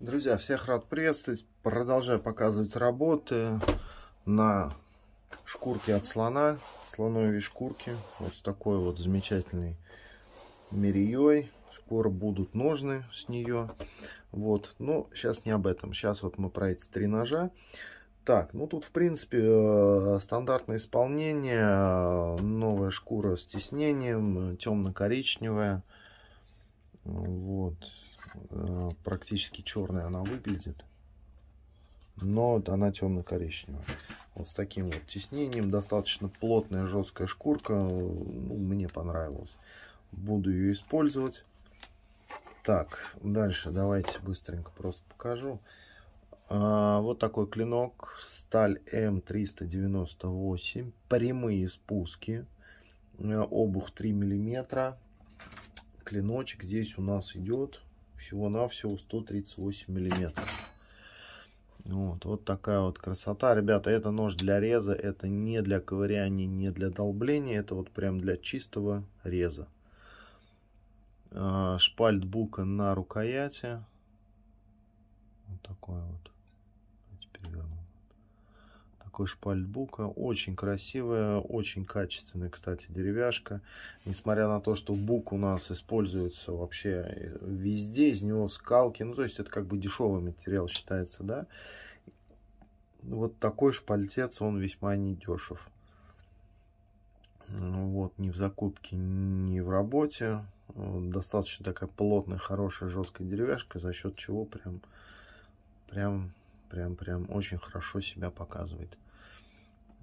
Друзья, всех рад приветствовать. Продолжаю показывать работы на шкурке от слона, слоновой шкурки. Вот с такой вот замечательной мерией. Скоро будут ножны с нее. Вот, но сейчас не об этом. Сейчас вот мы про эти три ножа. Так, ну тут в принципе э, стандартное исполнение. Новая шкура с тиснением, темно-коричневая. Вот. Э, практически черная она выглядит, но она темно-коричневая. Вот с таким вот теснением, достаточно плотная жесткая шкурка, э, ну, мне понравилась. Буду ее использовать. Так, дальше давайте быстренько просто покажу. А, вот такой клинок, сталь М398, прямые спуски, э, обух 3 миллиметра, клиночек здесь у нас идет всего-навсего 138 миллиметров. Вот, вот такая вот красота. Ребята, это нож для реза, это не для ковыряния, не для долбления, это вот прям для чистого реза. А, шпальт бука на рукояти. Вот такой вот. Давайте переверну такой шпальтбука. Очень красивая, очень качественная, кстати, деревяшка. Несмотря на то, что бук у нас используется вообще э, везде, из него скалки. Ну, то есть это как бы дешевый материал считается, да. Вот такой шпальтец, он весьма недешев. Ну вот, ни в закупке, ни в работе. Достаточно такая плотная, хорошая, жесткая деревяшка, за счет чего прям, прям прям прям очень хорошо себя показывает.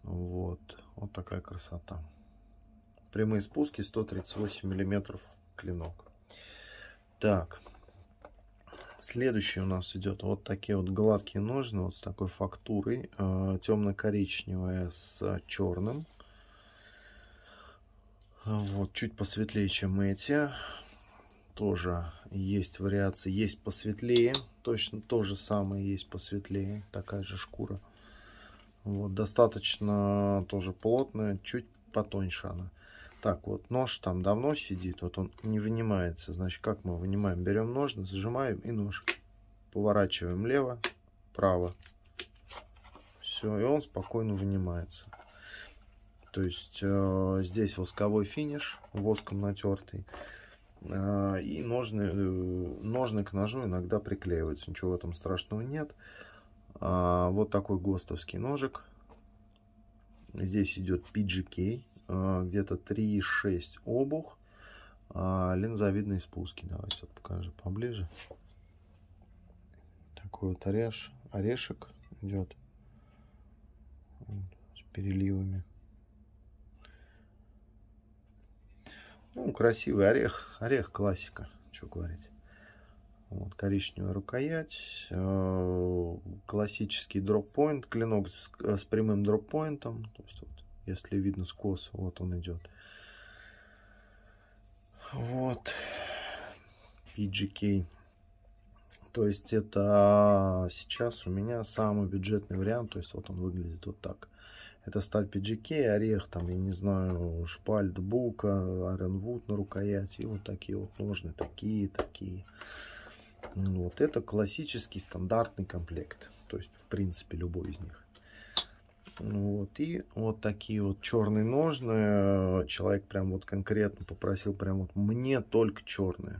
Вот, вот такая красота. Прямые спуски, 138 миллиметров клинок. Так, следующий у нас идет вот такие вот гладкие ножны, вот с такой фактурой, э, темно-коричневая с черным. Вот, чуть посветлее, чем эти. Тоже есть вариации. Есть посветлее. Точно то же самое есть посветлее. Такая же шкура. Вот, достаточно тоже плотная, чуть потоньше она. Так, вот нож там давно сидит, вот он не вынимается. Значит, как мы вынимаем? Берем нож, зажимаем и нож. Поворачиваем лево, право. Все, и он спокойно вынимается. То есть э, здесь восковой финиш, воском натертый. Э, и ножны, э, ножны к ножу иногда приклеиваются. Ничего в этом страшного нет. Нет. А, вот такой ГОСТовский ножик. Здесь идет PGK, а, где-то 3,6 обух. А, линзовидные спуски. Давайте вот покажу поближе. Такой вот ореш, орешек идет с переливами. Ну, красивый орех. Орех классика, что говорить. Вот, коричневая рукоять, э, классический дроп дроппоинт, клинок с, э, с прямым дроппоинтом, то есть вот, если видно скос, вот он идет. Вот, PGK. То есть это а, сейчас у меня самый бюджетный вариант, то есть вот он выглядит вот так. Это сталь PGK, орех, там, я не знаю, шпальд, бука, Ironwood на рукояти и вот такие вот ножны, такие, такие. Вот это классический стандартный комплект. То есть, в принципе, любой из них. Ну вот, и вот такие вот черные ножны. Человек прям вот конкретно попросил прям вот мне только черные.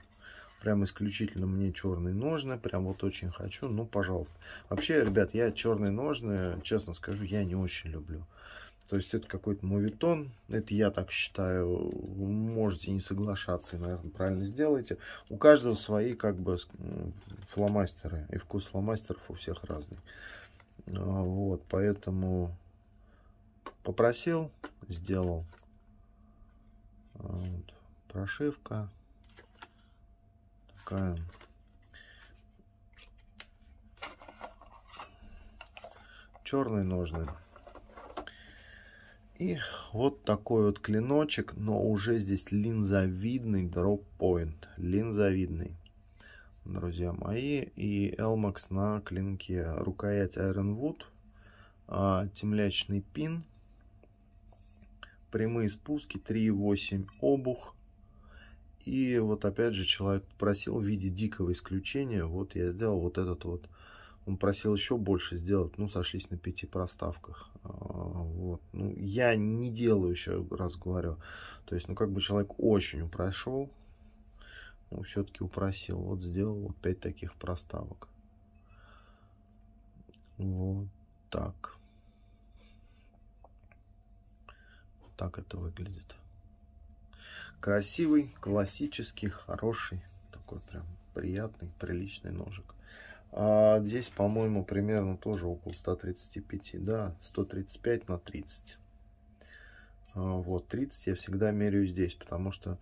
Прям исключительно мне черные ножны. Прям вот очень хочу. Ну, пожалуйста. Вообще, ребят, я черные ножны, честно скажу, я не очень люблю. То есть это какой-то моветон, это я так считаю, можете не соглашаться и, наверное, правильно сделаете. У каждого свои как бы фломастеры, и вкус фломастеров у всех разный. А, вот, поэтому попросил, сделал. А, вот, прошивка такая. Черные ножны. И вот такой вот клиночек, но уже здесь линзовидный дроп-поинт. Линзовидный, друзья мои. И Elmax на клинке рукоять Ironwood, а, темлячный пин, прямые спуски, 3,8 обух. И вот опять же человек попросил в виде дикого исключения, вот я сделал вот этот вот он просил еще больше сделать, ну, сошлись на пяти проставках. А, вот. Ну, я не делаю, еще раз говорю. То есть, ну, как бы человек очень упрошел, ну, все-таки упросил. Вот сделал вот пять таких проставок. Вот так. Вот так это выглядит. Красивый, классический, хороший, такой прям приятный, приличный ножик. А здесь, по-моему, примерно тоже около 135, да, 135 на 30. А, вот, 30 я всегда меряю здесь, потому что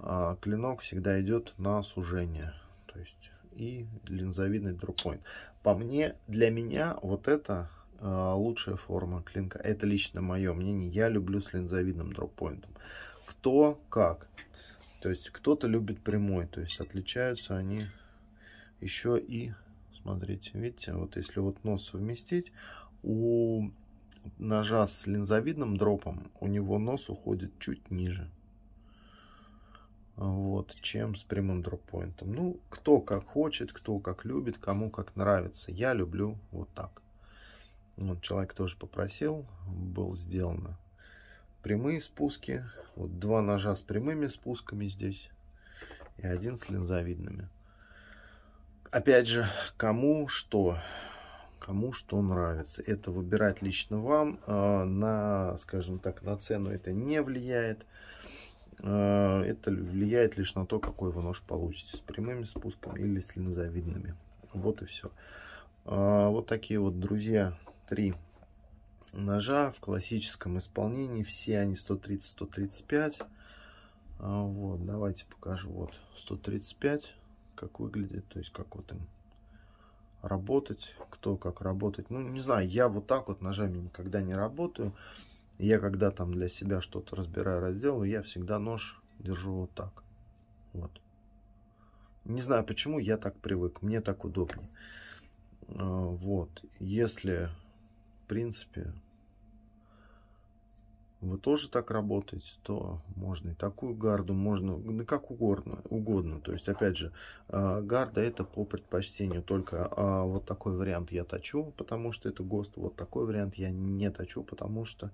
а, клинок всегда идет на сужение. То есть и линзовидный дропоинт. По мне, для меня вот это а, лучшая форма клинка. Это лично мое мнение. Я люблю с линзовидным дропоинтом. Кто как. То есть кто-то любит прямой. То есть отличаются они еще и Смотрите, видите, вот если вот нос совместить, у ножа с линзовидным дропом у него нос уходит чуть ниже. Вот, чем с прямым дроппоинтом. Ну, кто как хочет, кто как любит, кому как нравится. Я люблю вот так. Вот, человек тоже попросил, был сделано прямые спуски. Вот два ножа с прямыми спусками здесь и один с линзовидными опять же, кому что, кому что нравится. Это выбирать лично вам. А, на, скажем так, на цену это не влияет. А, это влияет лишь на то, какой вы нож получите. С прямыми спусками или с линзовидными. Вот и все. А, вот такие вот, друзья, три ножа в классическом исполнении. Все они 130-135. Вот, давайте покажу. Вот 135 как выглядит, то есть как вот им работать, кто как работать. Ну, не знаю, я вот так вот ножами никогда не работаю. Я когда там для себя что-то разбираю, разделываю, я всегда нож держу вот так. Вот. Не знаю, почему я так привык. Мне так удобнее. А, вот. Если, в принципе, вы тоже так работаете, то можно и такую гарду, можно да как угодно, угодно. То есть, опять же, а, гарда это по предпочтению только а вот такой вариант я точу, потому что это ГОСТ, вот такой вариант я не точу, потому что,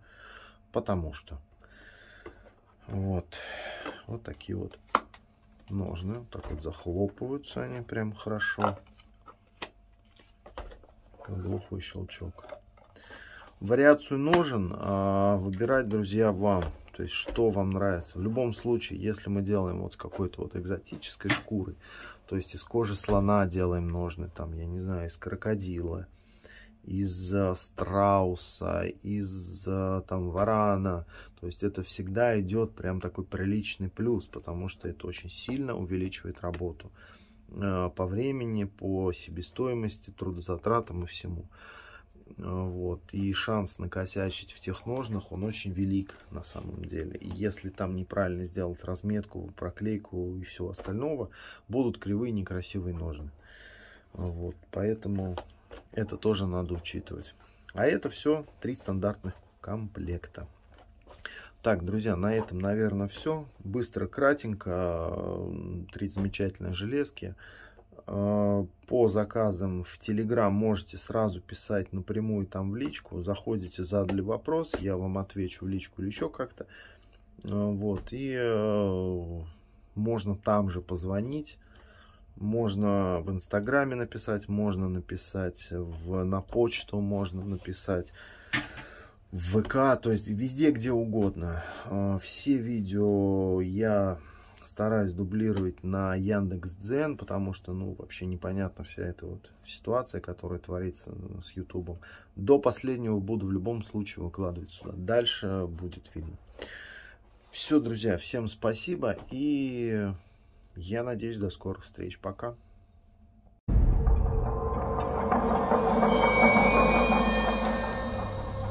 потому что. Вот, вот такие вот ножны, вот так вот захлопываются они прям хорошо. Глухой щелчок. Вариацию ножен а, выбирать, друзья, вам. То есть, что вам нравится. В любом случае, если мы делаем вот с какой-то вот экзотической шкурой, то есть из кожи слона делаем ножны, там, я не знаю, из крокодила, из э, страуса, из э, там варана. То есть это всегда идет прям такой приличный плюс, потому что это очень сильно увеличивает работу э, по времени, по себестоимости, трудозатратам и всему. Вот. И шанс накосячить в тех ножнах, он очень велик на самом деле. И если там неправильно сделать разметку, проклейку и всего остального, будут кривые некрасивые ножны. Вот. Поэтому это тоже надо учитывать. А это все три стандартных комплекта. Так, друзья, на этом, наверное, все. Быстро, кратенько. Три замечательные железки. А, по заказам в Телеграм можете сразу писать напрямую там в личку. Заходите, задали вопрос, я вам отвечу в личку или еще как-то. А, вот, и э, можно там же позвонить, можно в Инстаграме написать, можно написать в, на почту, можно написать в ВК, то есть везде, где угодно. А, все видео я стараюсь дублировать на Яндекс Дзен, потому что, ну, вообще непонятна вся эта вот ситуация, которая творится ну, с Ютубом. До последнего буду в любом случае выкладывать сюда. Дальше будет видно. Все, друзья, всем спасибо и я надеюсь до скорых встреч. Пока.